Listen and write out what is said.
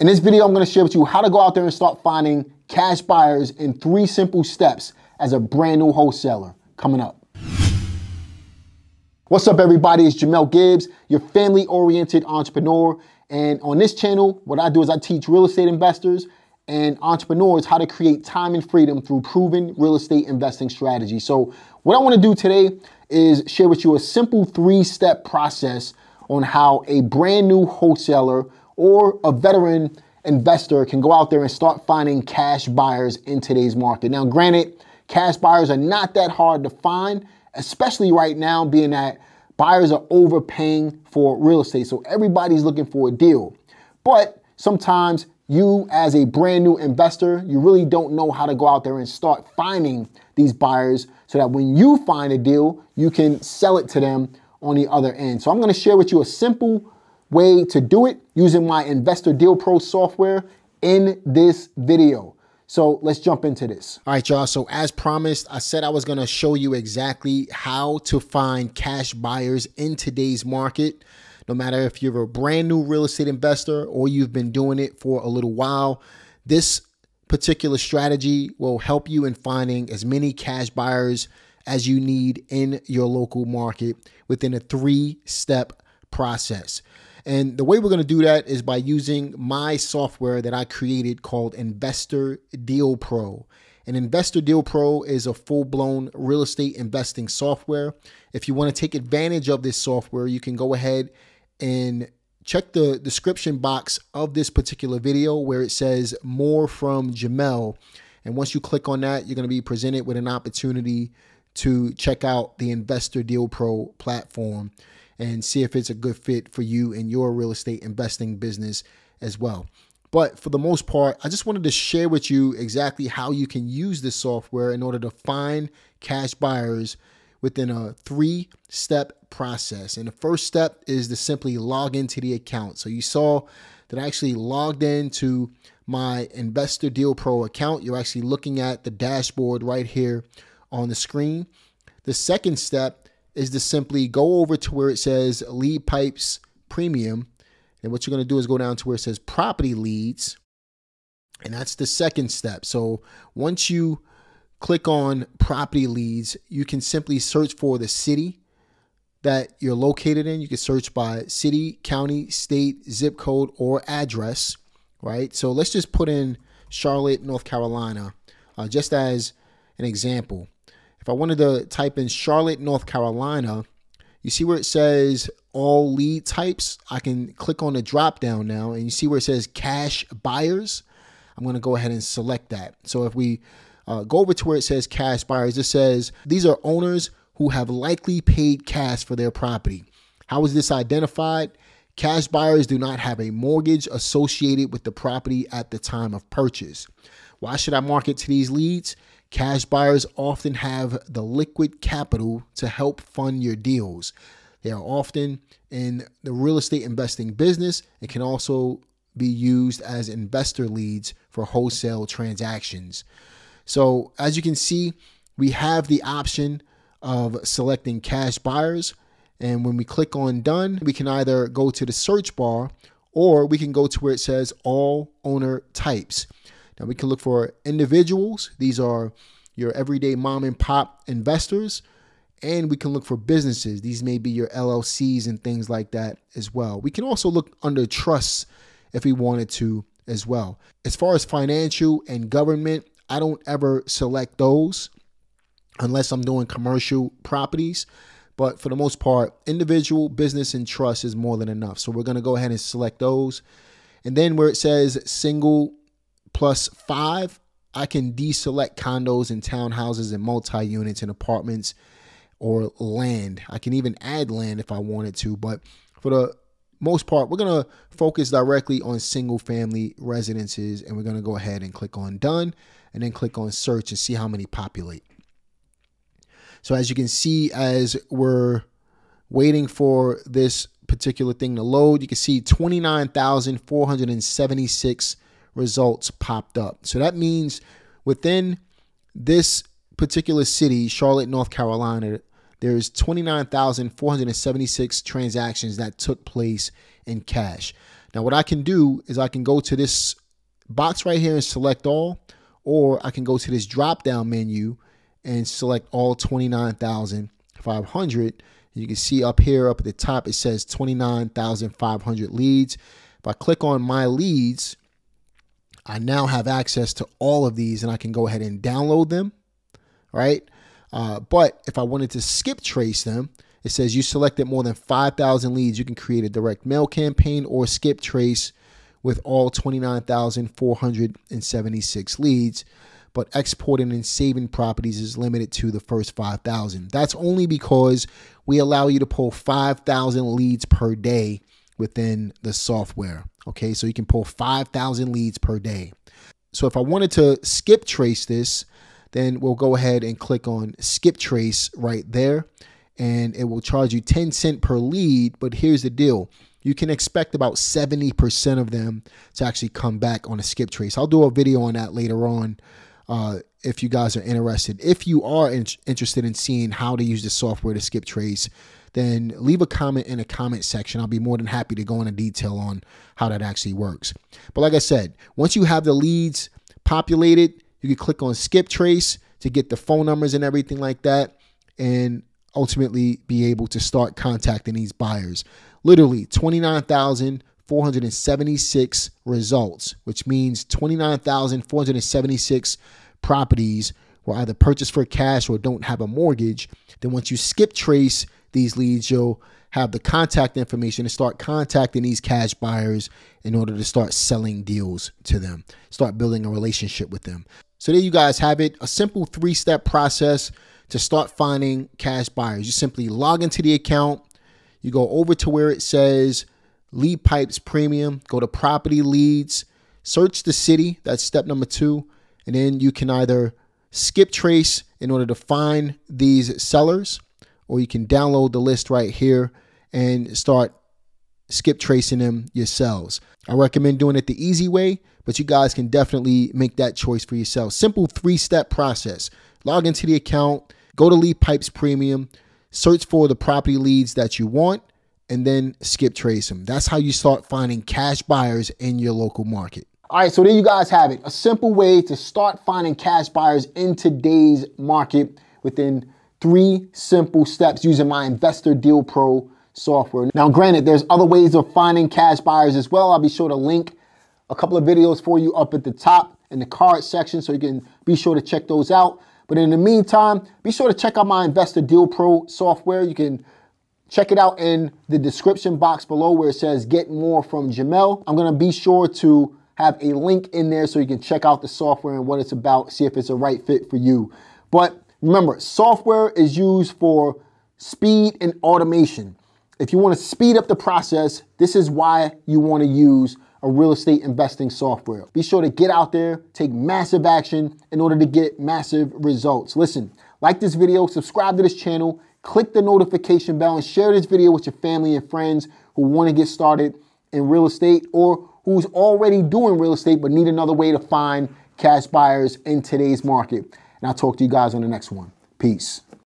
In this video, I'm gonna share with you how to go out there and start finding cash buyers in three simple steps as a brand new wholesaler coming up. What's up everybody, it's Jamel Gibbs, your family-oriented entrepreneur. And on this channel, what I do is I teach real estate investors and entrepreneurs how to create time and freedom through proven real estate investing strategy. So what I wanna do today is share with you a simple three-step process on how a brand new wholesaler or a veteran investor can go out there and start finding cash buyers in today's market. Now, granted, cash buyers are not that hard to find, especially right now, being that buyers are overpaying for real estate. So everybody's looking for a deal. But sometimes you, as a brand new investor, you really don't know how to go out there and start finding these buyers so that when you find a deal, you can sell it to them on the other end. So I'm gonna share with you a simple way to do it using my Investor Deal Pro software in this video. So let's jump into this. All right, y'all. So as promised, I said I was going to show you exactly how to find cash buyers in today's market. No matter if you're a brand new real estate investor or you've been doing it for a little while, this particular strategy will help you in finding as many cash buyers as you need in your local market within a three step process. And the way we're going to do that is by using my software that I created called Investor Deal Pro. And Investor Deal Pro is a full blown real estate investing software. If you want to take advantage of this software, you can go ahead and check the description box of this particular video where it says more from Jamel. And once you click on that, you're going to be presented with an opportunity to check out the Investor Deal Pro platform and see if it's a good fit for you and your real estate investing business as well. But for the most part, I just wanted to share with you exactly how you can use this software in order to find cash buyers within a three step process. And the first step is to simply log into the account. So you saw that I actually logged into my Investor Deal Pro account. You're actually looking at the dashboard right here on the screen. The second step is to simply go over to where it says lead pipes premium. And what you're going to do is go down to where it says property leads. And that's the second step. So once you click on property leads, you can simply search for the city that you're located in. You can search by city, county, state, zip code, or address, right? So let's just put in Charlotte, North Carolina, uh, just as an example. If I wanted to type in Charlotte, North Carolina, you see where it says all lead types? I can click on the drop down now and you see where it says cash buyers. I'm going to go ahead and select that. So if we uh, go over to where it says cash buyers, it says these are owners who have likely paid cash for their property. How is this identified? Cash buyers do not have a mortgage associated with the property at the time of purchase. Why should I market to these leads? Cash buyers often have the liquid capital to help fund your deals. They are often in the real estate investing business and can also be used as investor leads for wholesale transactions. So, as you can see, we have the option of selecting cash buyers. And when we click on done, we can either go to the search bar or we can go to where it says all owner types. Now we can look for individuals. These are your everyday mom and pop investors. And we can look for businesses. These may be your LLCs and things like that as well. We can also look under trusts if we wanted to as well. As far as financial and government, I don't ever select those unless I'm doing commercial properties. But for the most part, individual, business, and trust is more than enough. So we're going to go ahead and select those. And then where it says single plus five, I can deselect condos and townhouses and multi units and apartments or land. I can even add land if I wanted to, but for the most part, we're going to focus directly on single family residences and we're going to go ahead and click on done and then click on search and see how many populate. So as you can see, as we're waiting for this particular thing to load, you can see 29,476 results popped up. So that means within this particular city, Charlotte, North Carolina, there is 29,476 transactions that took place in cash. Now, what I can do is I can go to this box right here and select all, or I can go to this drop down menu and select all 29,500. You can see up here, up at the top, it says 29,500 leads. If I click on my leads, I now have access to all of these and I can go ahead and download them, right? Uh, but if I wanted to skip trace them, it says you selected more than 5,000 leads. You can create a direct mail campaign or skip trace with all 29,476 leads. But exporting and saving properties is limited to the first 5,000. That's only because we allow you to pull 5,000 leads per day within the software. Okay, so you can pull 5,000 leads per day. So if I wanted to skip trace this, then we'll go ahead and click on skip trace right there and it will charge you 10 cent per lead. But here's the deal. You can expect about 70% of them to actually come back on a skip trace. I'll do a video on that later on uh, if you guys are interested. If you are in- interested in seeing how to use the software to skip trades, then leave a comment in the comment section. I'll be more than happy to go into detail on how that actually works. But like I said, once you have the leads populated, you can click on skip trace to get the phone numbers and everything like that and ultimately be able to start contacting these buyers. Literally 29,476 results, which means 29,476 properties were either purchased for cash or don't have a mortgage. Then once you skip trace these leads, you'll have the contact information and start contacting these cash buyers in order to start selling deals to them, start building a relationship with them. So there you guys have it, a simple three-step process to start finding cash buyers. You simply log into the account, you go over to where it says lead pipes premium, go to property leads, search the city, that's step number 2 and then you can either skip trace in order to find these sellers, or you can download the list right here and start skip tracing them yourselves. I recommend doing it the easy way, but you guys can definitely make that choice for yourselves. Simple three step process log into the account, go to Lead Pipes Premium, search for the property leads that you want, and then skip trace them. That's how you start finding cash buyers in your local market. All right, so there you guys have it. A simple way to start finding cash buyers in today's market within three simple steps using my Investor Deal Pro software. Now, granted, there's other ways of finding cash buyers as well. I'll be sure to link a couple of videos for you up at the top in the card section so you can be sure to check those out. But in the meantime, be sure to check out my Investor Deal Pro software. You can check it out in the description box below where it says get more from Jamel. I'm going to be sure to have a link in there so you can check out the software and what it's about, see if it's a right fit for you. But remember, software is used for speed and automation. If you want to speed up the process, this is why you want to use a real estate investing software. Be sure to get out there, take massive action in order to get massive results. Listen, like this video, subscribe to this channel, click the notification bell and share this video with your family and friends who want to get started in real estate or who's already doing real estate but need another way to find cash buyers in today's market. And I'll talk to you guys on the next one. Peace.